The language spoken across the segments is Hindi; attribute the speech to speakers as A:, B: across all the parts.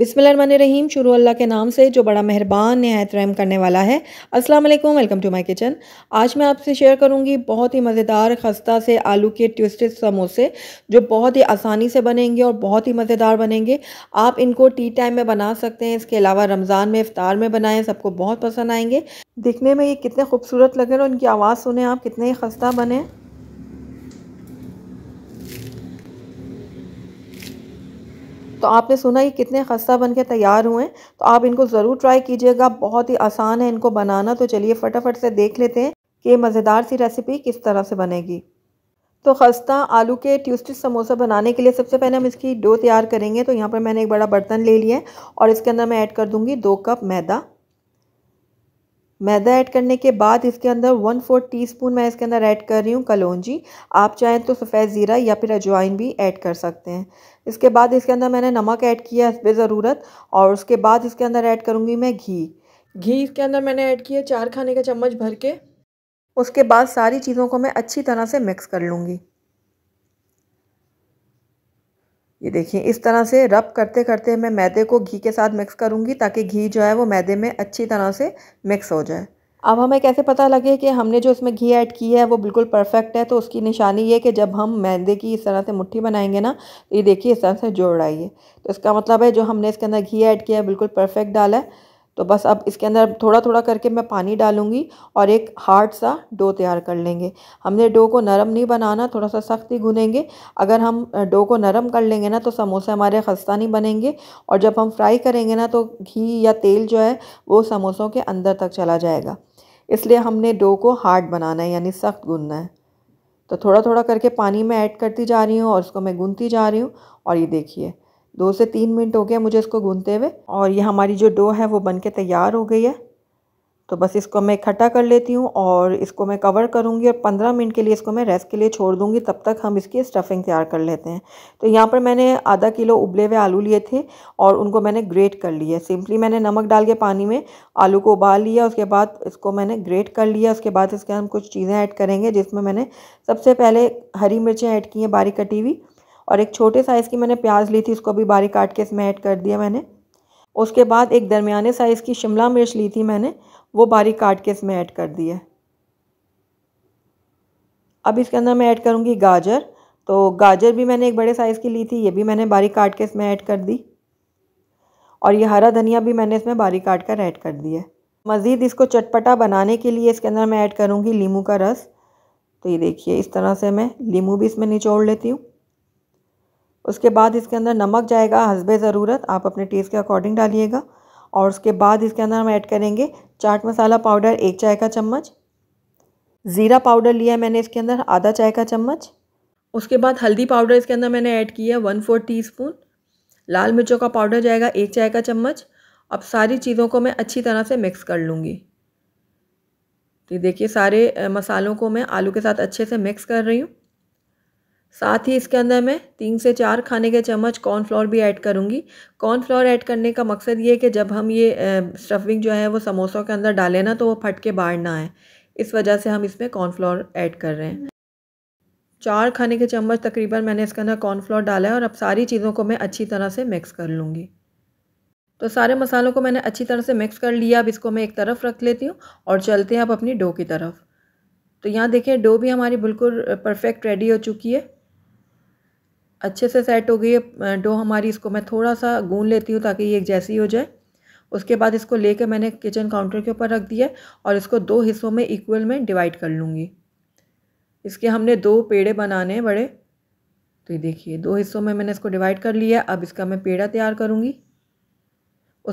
A: बिसमीम शुरू अल्लाह के नाम से जो बड़ा मेहरबान नहायत रहम करने वाला है अस्सलाम वालेकुम वेलकम टू माय किचन आज मैं आपसे शेयर करूंगी बहुत ही मज़ेदार खस्ता से आलू के ट्विस्टेड समोसे जो बहुत ही आसानी से बनेंगे और बहुत ही मज़ेदार बनेंगे आप इनको टी टाइम में बना सकते हैं इसके अलावा रमज़ान में इफ़ार में बनाएँ सबको बहुत पसंद आएँगे दिखने में ये कितने खूबसूरत लगे और इनकी आवाज़ सुने आप कितने खस्ता बने तो आपने सुना ये कितने खस्ता बन के तैयार हुए हैं तो आप इनको ज़रूर ट्राई कीजिएगा बहुत ही आसान है इनको बनाना तो चलिए फटाफट से देख लेते हैं कि ये मज़ेदार सी रेसिपी किस तरह से बनेगी तो खस्ता आलू के ट्यूस्टिस समोसा बनाने के लिए सबसे पहले हम इसकी डो तैयार करेंगे तो यहाँ पर मैंने एक बड़ा बर्तन ले लिया है और इसके अंदर मैं ऐड कर दूँगी दो कप मैदा मैदा ऐड करने के बाद इसके अंदर वन फोर्थ टी स्पून मैं इसके अंदर ऐड कर रही हूँ कलौजी आप चाहें तो सफ़ेद ज़ीरा या फिर अजवाइन भी ऐड कर सकते हैं इसके बाद इसके अंदर मैंने नमक ऐड किया है ज़रूरत और उसके बाद इसके अंदर ऐड करूँगी मैं घी घी इसके अंदर मैंने ऐड किया चार खाने का चम्मच भर के उसके बाद सारी चीज़ों को मैं अच्छी तरह से मिक्स कर लूँगी ये देखिए इस तरह से रब करते करते मैं मैदे को घी के साथ मिक्स करूँगी ताकि घी जो है वो मैदे में अच्छी तरह से मिक्स हो जाए अब हमें कैसे पता लगे कि हमने जो इसमें घी ऐड की है वो बिल्कुल परफेक्ट है तो उसकी निशानी ये कि जब हम मैदे की इस तरह से मुट्ठी बनाएंगे ना तो ये देखिए इस तरह से जोड़ आइए तो इसका मतलब है जो हमने इसके अंदर घी ऐड किया है बिल्कुल परफेक्ट डाला है तो बस अब इसके अंदर थोड़ा थोड़ा करके मैं पानी डालूँगी और एक हार्ड सा डो तैयार कर लेंगे हमने डो को नरम नहीं बनाना थोड़ा सा सख्त ही गुनेंगे अगर हम डो को नरम कर लेंगे ना तो समोसे हमारे खस्ता नहीं बनेंगे और जब हम फ्राई करेंगे ना तो घी या तेल जो है वो समोसों के अंदर तक चला जाएगा इसलिए हमने डो को हार्ड बनाना है यानी सख्त गुनना है तो थोड़ा थोड़ा करके पानी में ऐड करती जा रही हूँ और उसको मैं गूनती जा रही हूँ और ये देखिए दो से तीन मिनट हो गया मुझे इसको गूंदते हुए और ये हमारी जो डो है वो बन के तैयार हो गई है तो बस इसको मैं इकट्ठा कर लेती हूँ और इसको मैं कवर करूँगी और पंद्रह मिनट के लिए इसको मैं रेस्ट के लिए छोड़ दूँगी तब तक हम इसकी स्टफ़िंग तैयार कर लेते हैं तो यहाँ पर मैंने आधा किलो उबले हुए आलू लिए थे और उनको मैंने ग्रेट कर लिया सिंपली मैंने नमक डाल के पानी में आलू को उबाल लिया उसके बाद इसको मैंने ग्रेट कर लिया उसके बाद इसके हम कुछ चीज़ें ऐड करेंगे जिसमें मैंने सबसे पहले हरी मिर्चें ऐड की हैं बारीक कटी हुई और एक छोटे साइज़ की मैंने प्याज ली थी उसको भी बारीक काट के इसमें ऐड कर दिया मैंने उसके बाद एक दरमियाने साइज़ की शिमला मिर्च ली थी मैंने वो बारीक काट के इसमें ऐड कर दी है अब इसके अंदर मैं ऐड करूँगी गाजर तो गाजर भी मैंने एक बड़े साइज़ की ली थी ये भी मैंने बारीक काट के इसमें ऐड कर दी और ये हरा धनिया भी मैंने इसमें बारीक काट कर ऐड कर दिया मज़ीद इसको चटपटा बनाने के लिए इसके अंदर मैं ऐड करूँगी लीमू का रस तो ये देखिए इस तरह से मैं लीमू भी इसमें निचोड़ लेती हूँ उसके बाद इसके अंदर नमक जाएगा हसब ज़रूरत आप अपने टेस्ट के अकॉर्डिंग डालिएगा और उसके बाद इसके अंदर हम ऐड करेंगे चाट मसाला पाउडर एक चाय का चम्मच ज़ीरा पाउडर लिया मैंने इसके अंदर आधा चाय का चम्मच उसके बाद हल्दी पाउडर इसके अंदर मैंने ऐड किया वन फोर टी स्पून लाल मिर्चों का पाउडर जाएगा एक चाय का चम्मच अब सारी चीज़ों को मैं अच्छी तरह से मिक्स कर लूँगी तो देखिए सारे मसालों को मैं आलू के साथ अच्छे से मिक्स कर रही हूँ साथ ही इसके अंदर मैं तीन से चार खाने के चम्मच कॉर्नफ्लोर भी ऐड करूँगी कॉर्नफ्लोर ऐड करने का मकसद ये है कि जब हम ये स्टफिंग जो है वो समोसों के अंदर डालें ना तो वो फट के बाहर ना आए इस वजह से हम इसमें कॉर्नफ्लोर ऐड कर रहे हैं चार खाने के चम्मच तकरीबन मैंने इसके अंदर कॉर्नफ्लोर डाला है और अब सारी चीज़ों को मैं अच्छी तरह से मिक्स कर लूँगी तो सारे मसालों को मैंने अच्छी तरह से मिक्स कर लिया अब इसको मैं एक तरफ रख लेती हूँ और चलते हैं अब अपनी डो की तरफ तो यहाँ देखें डो भी हमारी बिल्कुल परफेक्ट रेडी हो चुकी है अच्छे से सेट हो गई है डो हमारी इसको मैं थोड़ा सा गून लेती हूँ ताकि ये एक जैसी हो जाए उसके बाद इसको लेके मैंने किचन काउंटर के ऊपर रख दिया और इसको दो हिस्सों में इक्वल में डिवाइड कर लूँगी इसके हमने दो पेड़े बनाने हैं बड़े तो ये देखिए दो हिस्सों में मैंने इसको डिवाइड कर लिया अब इसका मैं पेड़ा तैयार करूँगी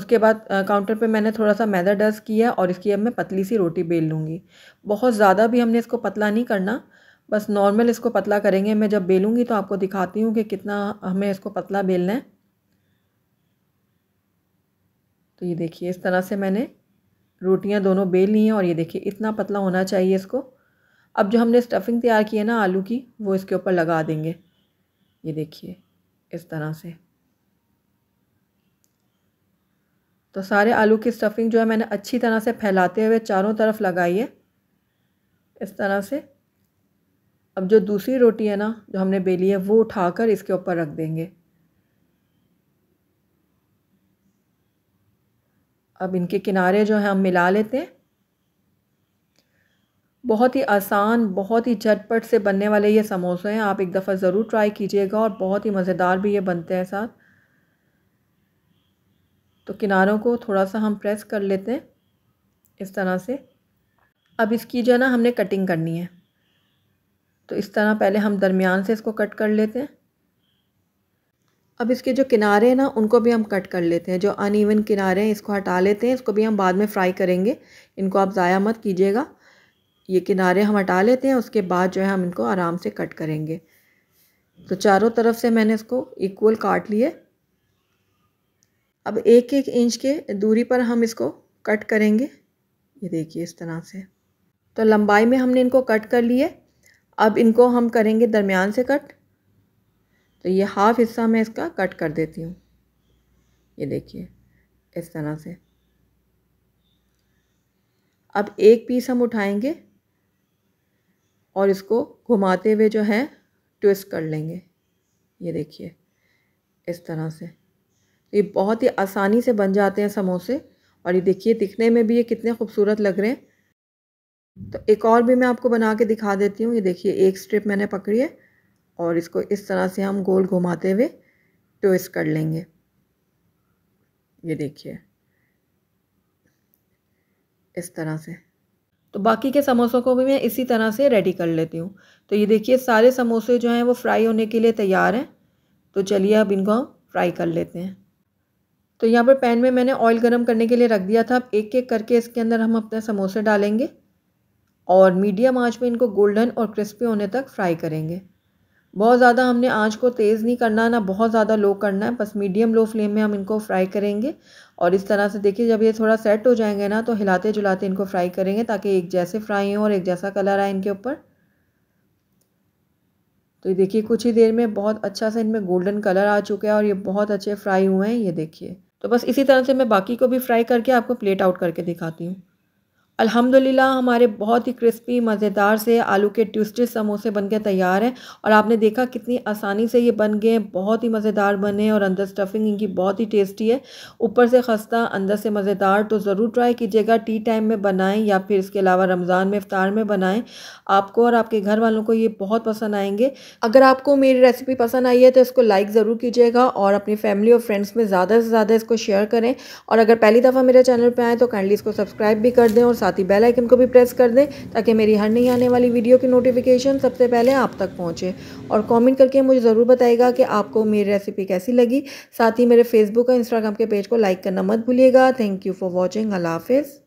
A: उसके बाद काउंटर पे मैंने थोड़ा सा मैदा डस्ट किया और इसकी अब मैं पतली सी रोटी बेल लूँगी बहुत ज़्यादा भी हमने इसको पतला नहीं करना बस नॉर्मल इसको पतला करेंगे मैं जब बेलूँगी तो आपको दिखाती हूँ कि कितना हमें इसको पतला बेलना है तो ये देखिए इस तरह से मैंने रोटियाँ दोनों बेल ली हैं और ये देखिए इतना पतला होना चाहिए इसको अब जो हमने स्टफिंग तैयार की है ना आलू की वो इसके ऊपर लगा देंगे ये देखिए इस तरह से तो सारे आलू की स्टफिंग जो है मैंने अच्छी तरह से फैलाते हुए चारों तरफ लगाई है इस तरह से अब जो दूसरी रोटी है ना जो हमने बेली है वो उठाकर इसके ऊपर रख देंगे अब इनके किनारे जो हैं हम मिला लेते हैं बहुत ही आसान बहुत ही झटपट से बनने वाले ये समोसे हैं आप एक दफ़ा ज़रूर ट्राई कीजिएगा और बहुत ही मज़ेदार भी ये बनते हैं साथ तो किनारों को थोड़ा सा हम प्रेस कर लेते हैं इस तरह से अब इसकी जो है ना हमने कटिंग करनी है तो इस तरह पहले हम दरमियान से इसको कट कर लेते हैं अब इसके जो किनारे हैं ना उनको भी हम कट कर लेते हैं जो अनइवन किनारे हैं इसको हटा लेते हैं इसको भी हम बाद में फ्राई करेंगे इनको आप ज़ाया मत कीजिएगा ये किनारे हम हटा लेते हैं उसके बाद जो है हम इनको आराम से कट करेंगे तो चारों तरफ से मैंने इसको इक्वल काट लिए अब एक एक इंच के दूरी पर हम इसको कट करेंगे ये देखिए इस तरह से तो लंबाई में हमने इनको कट कर लिए अब इनको हम करेंगे दरमियान से कट तो ये हाफ़ हिस्सा मैं इसका कट कर देती हूँ ये देखिए इस तरह से अब एक पीस हम उठाएंगे और इसको घुमाते हुए जो है ट्विस्ट कर लेंगे ये देखिए इस तरह से तो ये बहुत ही आसानी से बन जाते हैं समोसे और ये देखिए दिखने में भी ये कितने खूबसूरत लग रहे हैं तो एक और भी मैं आपको बना के दिखा देती हूँ ये देखिए एक स्ट्रिप मैंने पकड़ी है और इसको इस तरह से हम गोल घुमाते हुए ट्विस्ट कर लेंगे ये देखिए इस तरह से तो बाकी के समोसों को भी मैं इसी तरह से रेडी कर लेती हूँ तो ये देखिए सारे समोसे जो हैं वो फ्राई होने के लिए तैयार हैं तो चलिए अब इनको हम फ्राई कर लेते हैं तो यहाँ पर पैन में मैंने ऑयल गर्म करने के लिए रख दिया था अब एक एक करके इसके अंदर हम अपने समोसे डालेंगे और मीडियम आंच में इनको गोल्डन और क्रिस्पी होने तक फ्राई करेंगे बहुत ज़्यादा हमने आंच को तेज़ नहीं करना ना बहुत ज़्यादा लो करना है बस मीडियम लो फ्लेम में हम इनको फ्राई करेंगे और इस तरह से देखिए जब ये थोड़ा सेट हो जाएंगे ना तो हिलाते जुलाते इनको फ्राई करेंगे ताकि एक जैसे फ्राई हों और एक जैसा कलर आए इनके ऊपर तो ये देखिए कुछ ही देर में बहुत अच्छा सा इनमें गोल्डन कलर आ चुका है और ये बहुत अच्छे फ्राई हुए हैं ये देखिए तो बस इसी तरह से मैं बाकी को भी फ्राई करके आपको प्लेट आउट करके दिखाती हूँ अल्हम्दुलिल्लाह हमारे बहुत ही क्रिस्पी मज़ेदार से आलू के ट्विस्टेड समोसे बन के तैयार हैं और आपने देखा कितनी आसानी से ये बन गए बहुत ही मज़ेदार बने और अंदर स्टफिंग इनकी बहुत ही टेस्टी है ऊपर से खस्ता अंदर से मज़ेदार तो ज़रूर ट्राई कीजिएगा टी टाइम में बनाएं या फिर इसके अलावा रमज़ान में इफ़ार में बनाएँ आपको और आपके घर वालों को ये बहुत पसंद आएंगे अगर आपको मेरी रेसिपी पसंद आई है तो इसको लाइक ज़रूर कीजिएगा और अपनी फैमिली और फ्रेंड्स में ज़्यादा से ज़्यादा इसको शेयर करें और अगर पहली दफ़ा मेरे चैनल पर आएँ तो काइंडली इसको सब्सक्राइब भी कर दें और साथ ही बेल आइकन को भी प्रेस कर दें ताकि मेरी हर नहीं आने वाली वीडियो की नोटिफिकेशन सबसे पहले आप तक पहुँचे और कॉमेंट करके मुझे ज़रूर बताएगा कि आपको मेरी रेसिपी कैसी लगी साथ ही मेरे फेसबुक और इंस्टाग्राम के पेज को लाइक करना मत भूलिएगा थैंक यू फॉर वॉचिंग अल्लाह हाफिज़